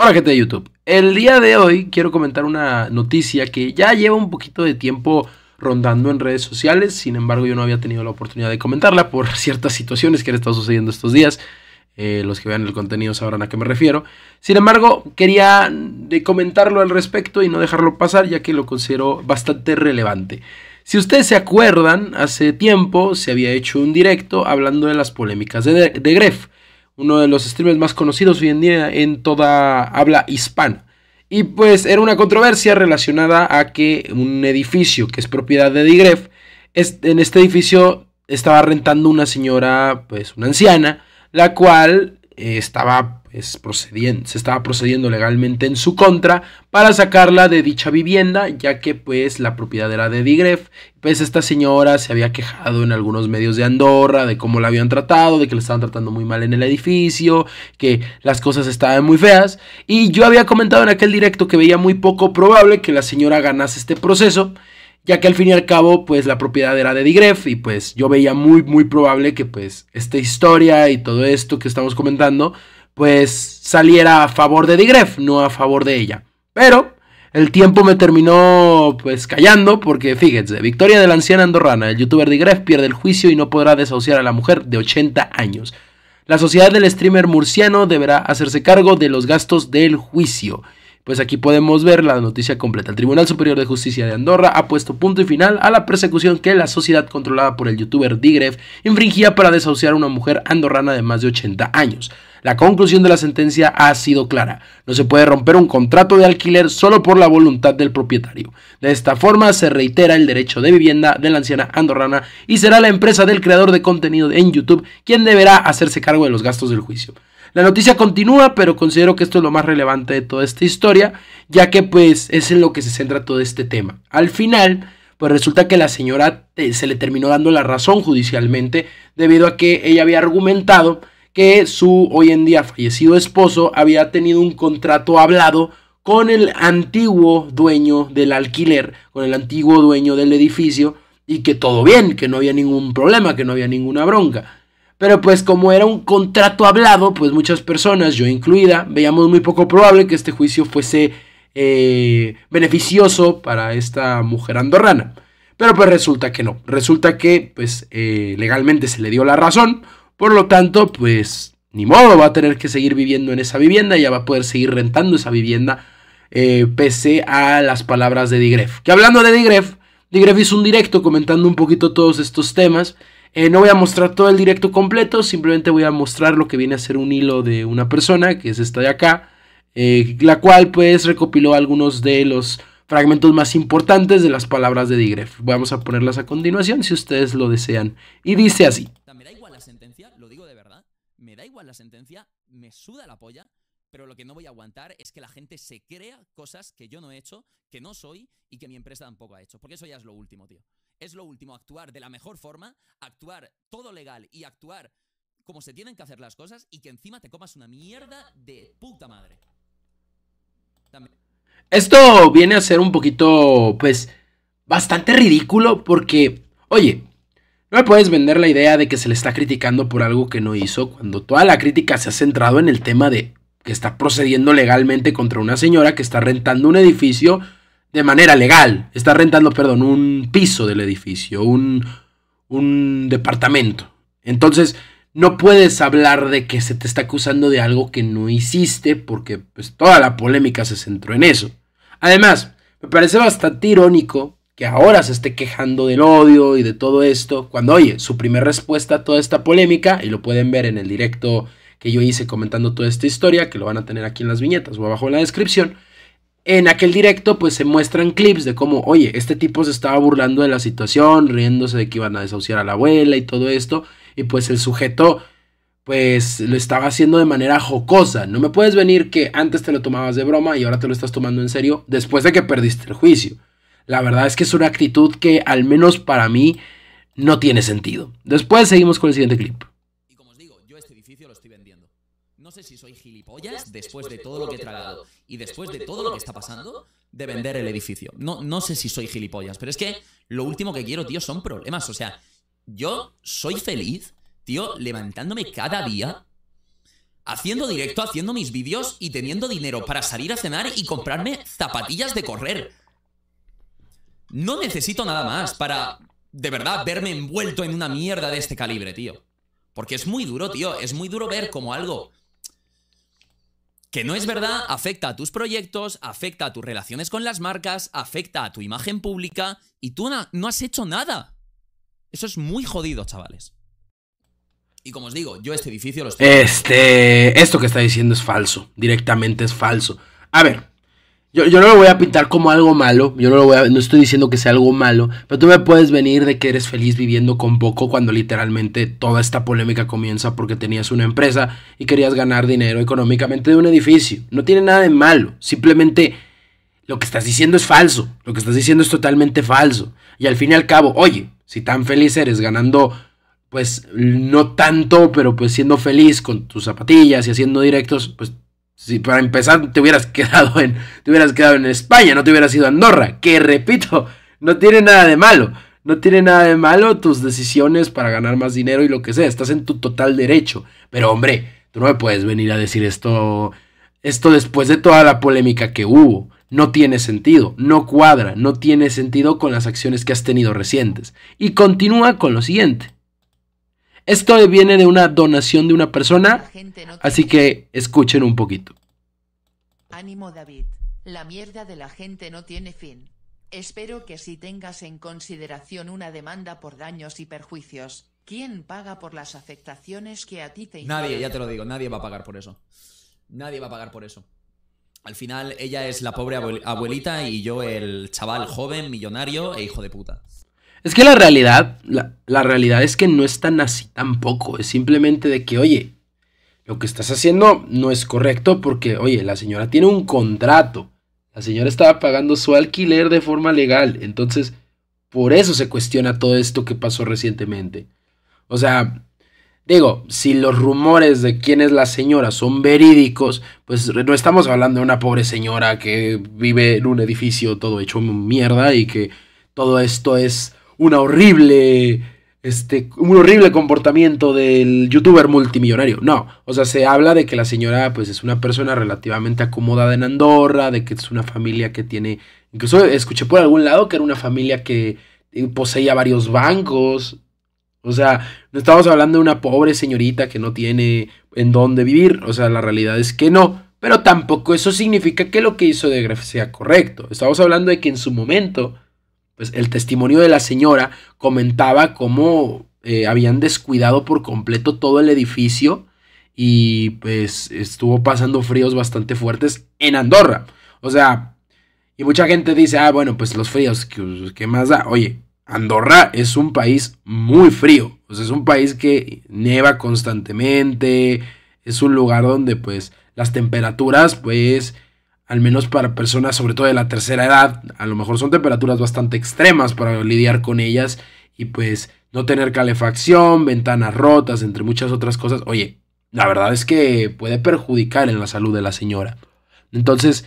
Hola gente de YouTube, el día de hoy quiero comentar una noticia que ya lleva un poquito de tiempo rondando en redes sociales, sin embargo yo no había tenido la oportunidad de comentarla por ciertas situaciones que han estado sucediendo estos días, eh, los que vean el contenido sabrán a qué me refiero, sin embargo quería mm, comentarlo al respecto y no dejarlo pasar ya que lo considero bastante relevante. Si ustedes se acuerdan, hace tiempo se había hecho un directo hablando de las polémicas de, de Gref uno de los streamers más conocidos hoy en día en toda habla hispana. Y pues era una controversia relacionada a que un edificio que es propiedad de Digref, en este edificio estaba rentando una señora, pues una anciana, la cual eh, estaba se estaba procediendo legalmente en su contra para sacarla de dicha vivienda, ya que pues la propiedad era de Digref. Pues esta señora se había quejado en algunos medios de Andorra de cómo la habían tratado, de que la estaban tratando muy mal en el edificio, que las cosas estaban muy feas. Y yo había comentado en aquel directo que veía muy poco probable que la señora ganase este proceso ya que al fin y al cabo, pues la propiedad era de Digref y pues yo veía muy, muy probable que pues esta historia y todo esto que estamos comentando, pues saliera a favor de Digref, no a favor de ella. Pero el tiempo me terminó pues callando porque fíjense, victoria de la anciana andorrana, el youtuber Digref pierde el juicio y no podrá desahuciar a la mujer de 80 años. La sociedad del streamer murciano deberá hacerse cargo de los gastos del juicio. Pues aquí podemos ver la noticia completa. El Tribunal Superior de Justicia de Andorra ha puesto punto y final a la persecución que la sociedad controlada por el youtuber Digref infringía para desahuciar a una mujer andorrana de más de 80 años. La conclusión de la sentencia ha sido clara. No se puede romper un contrato de alquiler solo por la voluntad del propietario. De esta forma se reitera el derecho de vivienda de la anciana andorrana y será la empresa del creador de contenido en YouTube quien deberá hacerse cargo de los gastos del juicio. La noticia continúa, pero considero que esto es lo más relevante de toda esta historia, ya que pues es en lo que se centra todo este tema. Al final, pues resulta que la señora eh, se le terminó dando la razón judicialmente debido a que ella había argumentado que su hoy en día fallecido esposo había tenido un contrato hablado con el antiguo dueño del alquiler, con el antiguo dueño del edificio, y que todo bien, que no había ningún problema, que no había ninguna bronca. Pero pues como era un contrato hablado, pues muchas personas, yo incluida, veíamos muy poco probable que este juicio fuese eh, beneficioso para esta mujer andorrana. Pero pues resulta que no. Resulta que pues eh, legalmente se le dio la razón. Por lo tanto, pues ni modo, va a tener que seguir viviendo en esa vivienda. Ya va a poder seguir rentando esa vivienda. Eh, pese a las palabras de Digref. Que hablando de Digref, Digref hizo un directo comentando un poquito todos estos temas. Eh, no voy a mostrar todo el directo completo, simplemente voy a mostrar lo que viene a ser un hilo de una persona, que es esta de acá, eh, la cual pues recopiló algunos de los fragmentos más importantes de las palabras de Digref. Vamos a ponerlas a continuación si ustedes lo desean. Y dice así. Me da igual la sentencia, lo digo de verdad, me da igual la sentencia, me suda la polla, pero lo que no voy a aguantar es que la gente se crea cosas que yo no he hecho, que no soy y que mi empresa tampoco ha hecho, porque eso ya es lo último, tío es lo último, actuar de la mejor forma, actuar todo legal y actuar como se tienen que hacer las cosas y que encima te comas una mierda de puta madre. Esto viene a ser un poquito, pues, bastante ridículo porque, oye, no me puedes vender la idea de que se le está criticando por algo que no hizo cuando toda la crítica se ha centrado en el tema de que está procediendo legalmente contra una señora que está rentando un edificio de manera legal. Está rentando, perdón, un piso del edificio, un, un departamento. Entonces, no puedes hablar de que se te está acusando de algo que no hiciste porque pues, toda la polémica se centró en eso. Además, me parece bastante irónico que ahora se esté quejando del odio y de todo esto, cuando oye, su primera respuesta a toda esta polémica, y lo pueden ver en el directo que yo hice comentando toda esta historia, que lo van a tener aquí en las viñetas o abajo en la descripción, en aquel directo pues se muestran clips de cómo, oye, este tipo se estaba burlando de la situación, riéndose de que iban a desahuciar a la abuela y todo esto, y pues el sujeto pues lo estaba haciendo de manera jocosa. No me puedes venir que antes te lo tomabas de broma y ahora te lo estás tomando en serio después de que perdiste el juicio. La verdad es que es una actitud que al menos para mí no tiene sentido. Después seguimos con el siguiente clip si soy gilipollas después de todo lo que he tragado y después de todo lo que está pasando de vender el edificio. No, no sé si soy gilipollas, pero es que lo último que quiero, tío, son problemas. O sea, yo soy feliz, tío, levantándome cada día, haciendo directo, haciendo mis vídeos y teniendo dinero para salir a cenar y comprarme zapatillas de correr. No necesito nada más para, de verdad, verme envuelto en una mierda de este, este calibre, tío. Porque es muy duro, tío. Es muy duro ver como algo que no es verdad afecta a tus proyectos, afecta a tus relaciones con las marcas, afecta a tu imagen pública y tú no has hecho nada. Eso es muy jodido, chavales. Y como os digo, yo este edificio lo Este... Esto que está diciendo es falso, directamente es falso. A ver, yo, no lo voy a pintar como algo malo, yo no lo voy a, no estoy diciendo que sea algo malo, pero tú me puedes venir de que eres feliz viviendo con poco cuando literalmente toda esta polémica comienza porque tenías una empresa y querías ganar dinero económicamente de un edificio. No tiene nada de malo, simplemente lo que estás diciendo es falso, lo que estás diciendo es totalmente falso. Y al fin y al cabo, oye, si tan feliz eres ganando pues no tanto, pero pues siendo feliz con tus zapatillas y haciendo directos, pues si para empezar te hubieras quedado en, hubieras quedado en España, no te hubieras ido a Andorra, que repito, no tiene nada de malo. No tiene nada de malo tus decisiones para ganar más dinero y lo que sea. Estás en tu total derecho. Pero hombre, tú no me puedes venir a decir esto, esto después de toda la polémica que hubo. No tiene sentido, no cuadra, no tiene sentido con las acciones que has tenido recientes. Y continúa con lo siguiente. Esto viene de una donación de una persona, así que escuchen un poquito. Ánimo David, la mierda de la gente no tiene fin. Espero que si tengas en consideración una demanda por daños y perjuicios, ¿quién paga por las afectaciones que a ti te Nadie, ya te lo digo, nadie va a pagar por eso. Nadie va a pagar por eso. Al final, ella es la pobre abuelita y yo el chaval joven, millonario e hijo de puta. Es que la realidad, la, realidad es que no es tan así tampoco. Es simplemente de que, oye, lo que estás haciendo no es correcto porque, oye, la señora tiene un contrato. La señora estaba pagando su alquiler de forma legal. Entonces, por eso se cuestiona todo esto que pasó recientemente. O sea, digo, si los rumores de quién es la señora son verídicos, pues no estamos hablando de una pobre señora que vive en un edificio todo hecho mierda y que todo esto es horrible, este, un horrible comportamiento del youtuber multimillonario. No, o sea, se habla de que la señora pues es una persona relativamente acomodada en Andorra, de que es una familia que tiene, incluso escuché por algún lado que era una familia que eh, poseía varios bancos. O sea, no estamos hablando de una pobre señorita que no tiene en dónde vivir. O sea, la realidad es que no. Pero tampoco eso significa que lo que hizo de Gref sea correcto. Estamos hablando de que en su momento pues el testimonio de la señora comentaba cómo eh, habían descuidado por completo todo el edificio y pues estuvo pasando fríos bastante fuertes en Andorra. O sea, y mucha gente dice, ah, bueno, pues los fríos, ¿qué, qué más da? Oye, Andorra es un país muy frío. O sea, es un país que nieva constantemente. Es un lugar donde pues las temperaturas pues al menos para personas sobre todo de la tercera edad, a lo mejor son temperaturas bastante extremas para lidiar con ellas y pues no tener calefacción, ventanas rotas, entre muchas otras cosas. Oye, la verdad es que puede perjudicar en la salud de la señora. Entonces,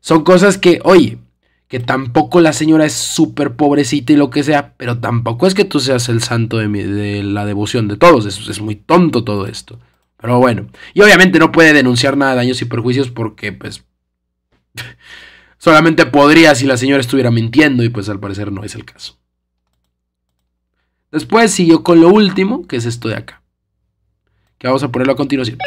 son cosas que, oye, que tampoco la señora es súper pobrecita y lo que sea, pero tampoco es que tú seas el santo de, la devoción de todos, es muy tonto todo esto. Pero bueno, y obviamente no puede denunciar nada de daños y perjuicios porque pues Solamente podría si la señora estuviera mintiendo y pues al parecer no es el caso. Después siguió con lo último, que es esto de acá. Que vamos a ponerlo a continuación.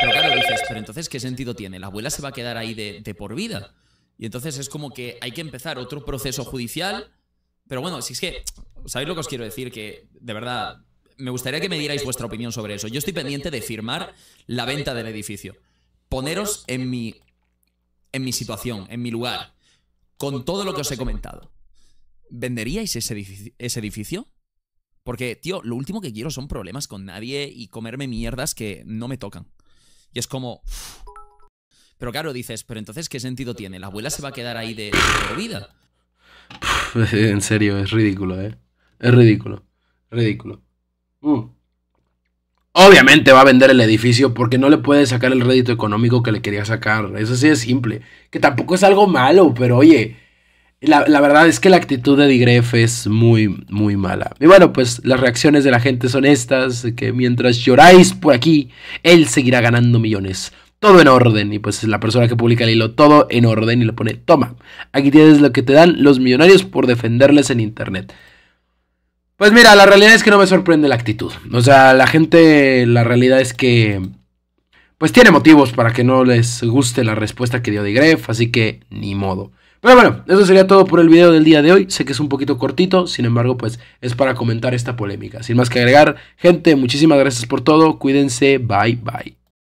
Pero claro, dices, pero entonces ¿qué sentido tiene? La abuela se va a quedar ahí de, de por vida. Y entonces es como que hay que empezar otro proceso judicial. Pero bueno, si es que, ¿sabéis lo que os quiero decir? Que de verdad, me gustaría que me dierais vuestra opinión sobre eso. Yo estoy pendiente de firmar la venta del edificio. Poneros en mi en mi situación, en mi lugar, con todo lo que os he comentado, ¿venderíais ese edificio? Porque, tío, lo último que quiero son problemas con nadie y comerme mierdas que no me tocan. Y es como... Pero claro, dices, pero entonces, ¿qué sentido tiene? ¿La abuela se va a quedar ahí de, vida? En serio, es ridículo, ¿eh? Es ridículo. Ridículo. Mm. Obviamente va a vender el edificio porque no le puede sacar el rédito económico que le quería sacar. Eso sí es simple. Que tampoco es algo malo, pero oye, la, la verdad es que la actitud de Digref es muy, muy mala. Y bueno, pues las reacciones de la gente son estas, que mientras lloráis por aquí, él seguirá ganando millones. Todo en orden. Y pues la persona que publica el hilo, todo en orden y le pone, toma, aquí tienes lo que te dan los millonarios por defenderles en Internet. Pues mira, la realidad es que no me sorprende la actitud. O sea, la gente, la realidad es que, pues tiene motivos para que no les guste la respuesta que dio de Gref, así que ni modo. Pero bueno, eso sería todo por el video del día de hoy. Sé que es un poquito cortito, sin embargo, pues es para comentar esta polémica. Sin más que agregar, gente, muchísimas gracias por todo. Cuídense, bye bye.